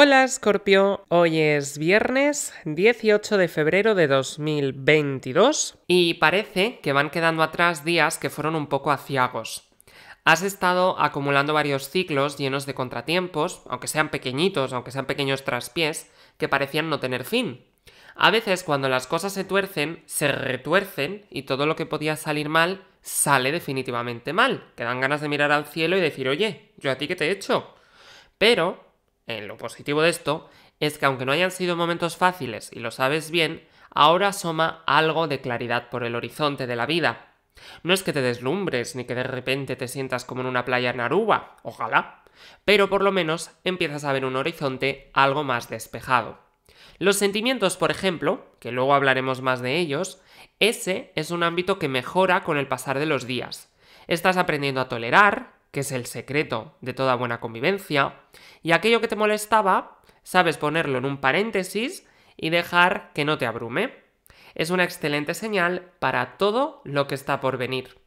Hola Scorpio, hoy es viernes 18 de febrero de 2022 y parece que van quedando atrás días que fueron un poco aciagos. Has estado acumulando varios ciclos llenos de contratiempos, aunque sean pequeñitos, aunque sean pequeños traspiés, que parecían no tener fin. A veces cuando las cosas se tuercen, se retuercen y todo lo que podía salir mal sale definitivamente mal. dan ganas de mirar al cielo y decir, oye, ¿yo a ti qué te he hecho? Pero en lo positivo de esto es que aunque no hayan sido momentos fáciles y lo sabes bien, ahora asoma algo de claridad por el horizonte de la vida. No es que te deslumbres ni que de repente te sientas como en una playa en Aruba, ojalá, pero por lo menos empiezas a ver un horizonte algo más despejado. Los sentimientos, por ejemplo, que luego hablaremos más de ellos, ese es un ámbito que mejora con el pasar de los días. Estás aprendiendo a tolerar, que es el secreto de toda buena convivencia, y aquello que te molestaba, sabes ponerlo en un paréntesis y dejar que no te abrume. Es una excelente señal para todo lo que está por venir.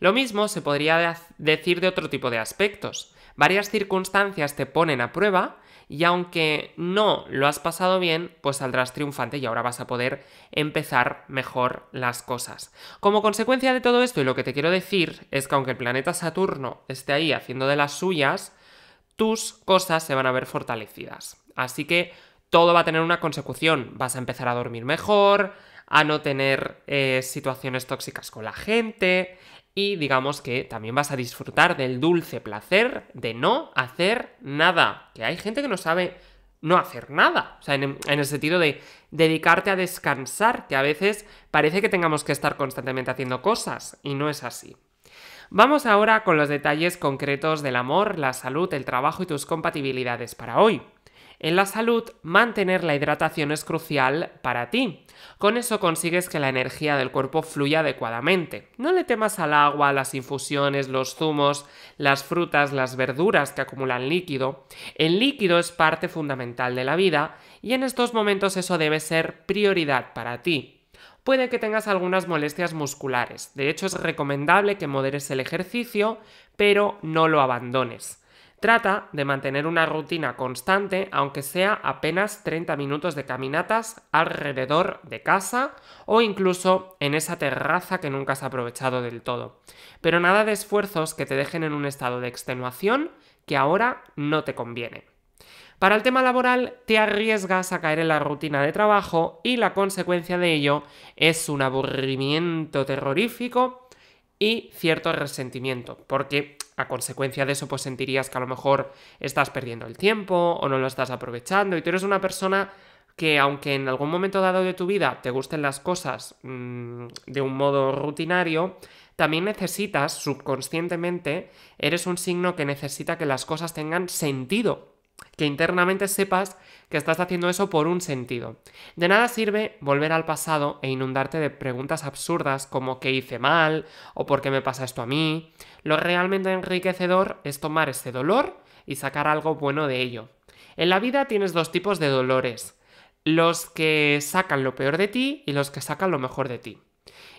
Lo mismo se podría decir de otro tipo de aspectos. Varias circunstancias te ponen a prueba y aunque no lo has pasado bien, pues saldrás triunfante y ahora vas a poder empezar mejor las cosas. Como consecuencia de todo esto, y lo que te quiero decir es que aunque el planeta Saturno esté ahí haciendo de las suyas, tus cosas se van a ver fortalecidas. Así que todo va a tener una consecución. Vas a empezar a dormir mejor, a no tener eh, situaciones tóxicas con la gente, y digamos que también vas a disfrutar del dulce placer de no hacer nada. Que hay gente que no sabe no hacer nada. O sea, en, en, el sentido de dedicarte a descansar, que a veces parece que tengamos que estar constantemente haciendo cosas y no es así. Vamos ahora con los detalles concretos del amor, la salud, el trabajo y tus compatibilidades para hoy. En la salud, mantener la hidratación es crucial para ti. Con eso consigues que la energía del cuerpo fluya adecuadamente. No le temas al agua, las infusiones, los zumos, las frutas, las verduras que acumulan líquido. El líquido es parte fundamental de la vida y en estos momentos eso debe ser prioridad para ti puede que tengas algunas molestias musculares. De hecho, es recomendable que moderes el ejercicio, pero no lo abandones. Trata de mantener una rutina constante, aunque sea apenas 30 minutos de caminatas alrededor de casa o incluso en esa terraza que nunca has aprovechado del todo. Pero nada de esfuerzos que te dejen en un estado de extenuación que ahora no te conviene. Para el tema laboral, te arriesgas a caer en la rutina de trabajo y la consecuencia de ello es un aburrimiento terrorífico y cierto resentimiento, porque consecuencia de eso pues sentirías que a lo mejor estás perdiendo el tiempo o no lo estás aprovechando y tú eres una persona que aunque en algún momento dado de tu vida te gusten las cosas mm, de un modo rutinario, también necesitas subconscientemente, eres un signo que necesita que las cosas tengan sentido que internamente sepas que estás haciendo eso por un sentido. De nada sirve volver al pasado e inundarte de preguntas absurdas como qué hice mal o por qué me pasa esto a mí. Lo realmente enriquecedor es tomar ese dolor y sacar algo bueno de ello. En la vida tienes dos tipos de dolores, los que sacan lo peor de ti y los que sacan lo mejor de ti.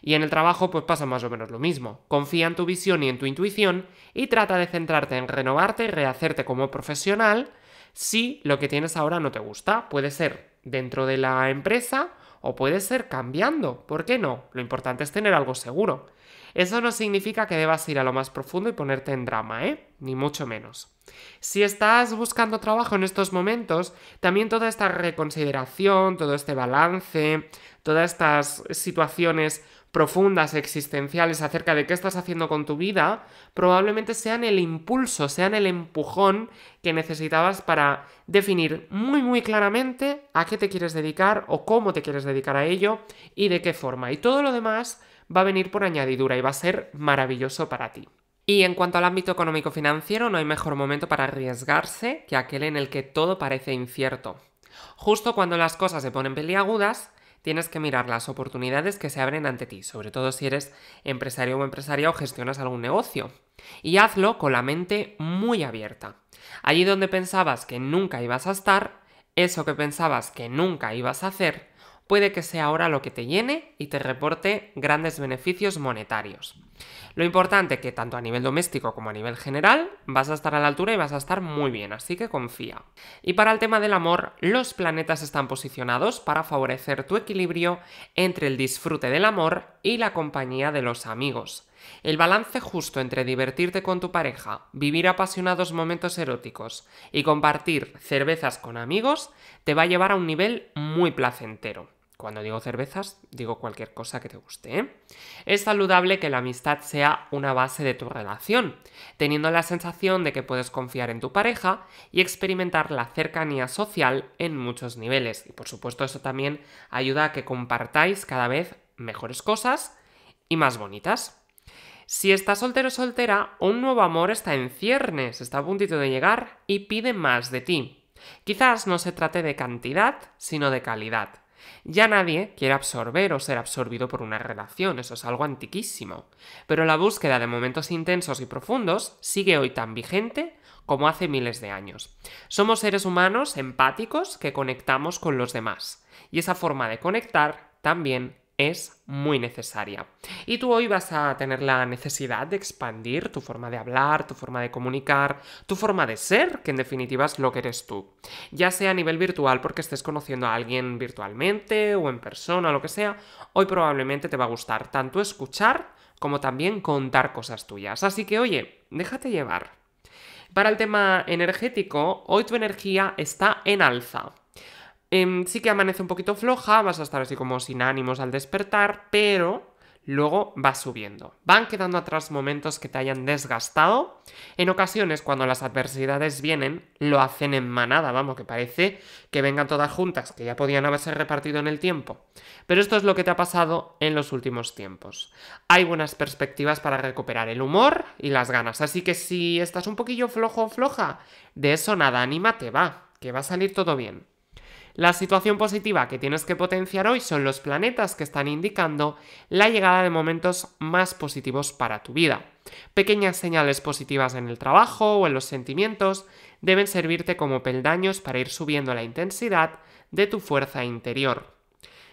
Y en el trabajo pues pasa más o menos lo mismo. Confía en tu visión y en tu intuición y trata de centrarte en renovarte y rehacerte como profesional si lo que tienes ahora no te gusta. Puede ser dentro de la empresa o puede ser cambiando. ¿Por qué no? Lo importante es tener algo seguro. Eso no significa que debas ir a lo más profundo y ponerte en drama, ¿eh? Ni mucho menos. Si estás buscando trabajo en estos momentos, también toda esta reconsideración, todo este balance, todas estas situaciones profundas, existenciales acerca de qué estás haciendo con tu vida, probablemente sean el impulso, sean el empujón que necesitabas para definir muy muy claramente a qué te quieres dedicar o cómo te quieres dedicar a ello y de qué forma. Y todo lo demás va a venir por añadidura y va a ser maravilloso para ti. Y en cuanto al ámbito económico-financiero, no hay mejor momento para arriesgarse que aquel en el que todo parece incierto. Justo cuando las cosas se ponen peliagudas, tienes que mirar las oportunidades que se abren ante ti, sobre todo si eres empresario o empresaria o gestionas algún negocio. Y hazlo con la mente muy abierta. Allí donde pensabas que nunca ibas a estar, eso que pensabas que nunca ibas a hacer, puede que sea ahora lo que te llene y te reporte grandes beneficios monetarios. Lo importante es que tanto a nivel doméstico como a nivel general vas a estar a la altura y vas a estar muy bien, así que confía. Y para el tema del amor, los planetas están posicionados para favorecer tu equilibrio entre el disfrute del amor y la compañía de los amigos. El balance justo entre divertirte con tu pareja, vivir apasionados momentos eróticos y compartir cervezas con amigos te va a llevar a un nivel muy placentero. Cuando digo cervezas, digo cualquier cosa que te guste. ¿eh? Es saludable que la amistad sea una base de tu relación, teniendo la sensación de que puedes confiar en tu pareja y experimentar la cercanía social en muchos niveles. Y por supuesto eso también ayuda a que compartáis cada vez mejores cosas y más bonitas. Si estás soltero o soltera, un nuevo amor está en ciernes, está a puntito de llegar y pide más de ti. Quizás no se trate de cantidad, sino de calidad. Ya nadie quiere absorber o ser absorbido por una relación, eso es algo antiquísimo. Pero la búsqueda de momentos intensos y profundos sigue hoy tan vigente como hace miles de años. Somos seres humanos empáticos que conectamos con los demás, y esa forma de conectar también es muy necesaria. Y tú hoy vas a tener la necesidad de expandir tu forma de hablar, tu forma de comunicar, tu forma de ser, que en definitiva es lo que eres tú. Ya sea a nivel virtual porque estés conociendo a alguien virtualmente o en persona, lo que sea, hoy probablemente te va a gustar tanto escuchar como también contar cosas tuyas. Así que oye, déjate llevar. Para el tema energético, hoy tu energía está en alza. Em, sí que amanece un poquito floja, vas a estar así como sin ánimos al despertar, pero luego va subiendo. Van quedando atrás momentos que te hayan desgastado. En ocasiones, cuando las adversidades vienen, lo hacen en manada, vamos, que parece que vengan todas juntas, que ya podían haberse repartido en el tiempo. Pero esto es lo que te ha pasado en los últimos tiempos. Hay buenas perspectivas para recuperar el humor y las ganas, así que si estás un poquillo flojo o floja, de eso nada, anímate, va, que va a salir todo bien. La situación positiva que tienes que potenciar hoy son los planetas que están indicando la llegada de momentos más positivos para tu vida. Pequeñas señales positivas en el trabajo o en los sentimientos deben servirte como peldaños para ir subiendo la intensidad de tu fuerza interior.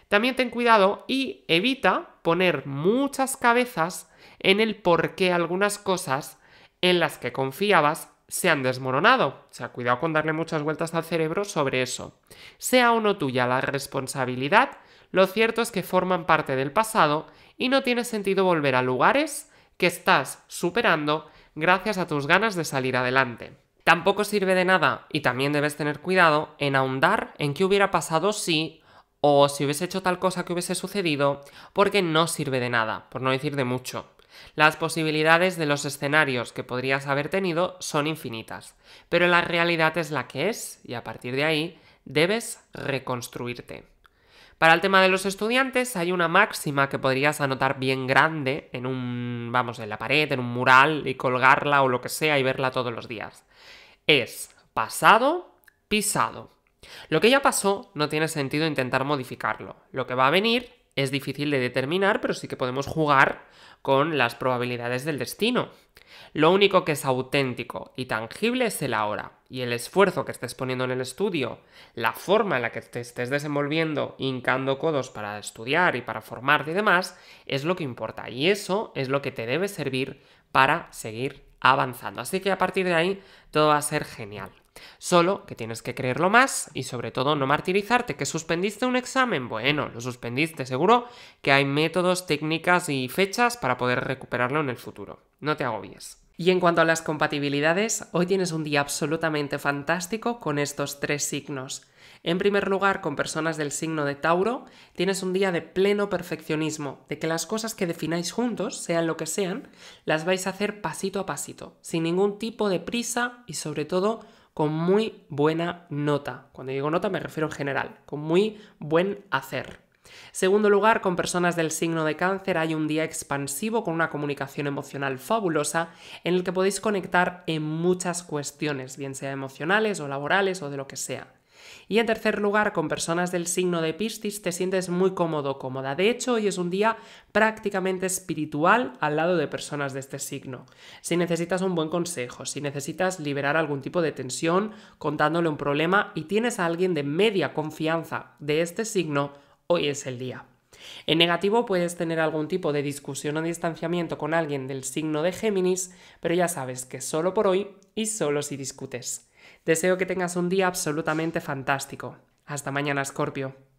También ten cuidado y evita poner muchas cabezas en el por qué algunas cosas en las que confiabas se han desmoronado. O sea, cuidado con darle muchas vueltas al cerebro sobre eso. Sea o no tuya la responsabilidad, lo cierto es que forman parte del pasado y no tiene sentido volver a lugares que estás superando gracias a tus ganas de salir adelante. Tampoco sirve de nada, y también debes tener cuidado, en ahondar en qué hubiera pasado si o si hubiese hecho tal cosa que hubiese sucedido, porque no sirve de nada, por no decir de mucho. Las posibilidades de los escenarios que podrías haber tenido son infinitas, pero la realidad es la que es y a partir de ahí debes reconstruirte. Para el tema de los estudiantes hay una máxima que podrías anotar bien grande en un, vamos, en la pared, en un mural y colgarla o lo que sea y verla todos los días. Es pasado, pisado. Lo que ya pasó no tiene sentido intentar modificarlo. Lo que va a venir es difícil de determinar, pero sí que podemos jugar con las probabilidades del destino. Lo único que es auténtico y tangible es el ahora y el esfuerzo que estés poniendo en el estudio, la forma en la que te estés desenvolviendo, hincando codos para estudiar y para formarte y demás, es lo que importa y eso es lo que te debe servir para seguir avanzando. Así que a partir de ahí todo va a ser genial. Solo que tienes que creerlo más y sobre todo no martirizarte, que suspendiste un examen, bueno, lo suspendiste seguro, que hay métodos, técnicas y fechas para poder recuperarlo en el futuro. No te agobies. Y en cuanto a las compatibilidades, hoy tienes un día absolutamente fantástico con estos tres signos. En primer lugar, con personas del signo de Tauro, tienes un día de pleno perfeccionismo, de que las cosas que defináis juntos, sean lo que sean, las vais a hacer pasito a pasito, sin ningún tipo de prisa y sobre todo con muy buena nota. Cuando digo nota me refiero en general, con muy buen hacer. Segundo lugar, con personas del signo de cáncer hay un día expansivo con una comunicación emocional fabulosa en el que podéis conectar en muchas cuestiones, bien sea emocionales o laborales o de lo que sea. Y en tercer lugar, con personas del signo de Piscis te sientes muy cómodo, cómoda. De hecho, hoy es un día prácticamente espiritual al lado de personas de este signo. Si necesitas un buen consejo, si necesitas liberar algún tipo de tensión contándole un problema y tienes a alguien de media confianza de este signo, hoy es el día. En negativo puedes tener algún tipo de discusión o distanciamiento con alguien del signo de Géminis, pero ya sabes que solo por hoy y solo si discutes. Deseo que tengas un día absolutamente fantástico. Hasta mañana, Scorpio.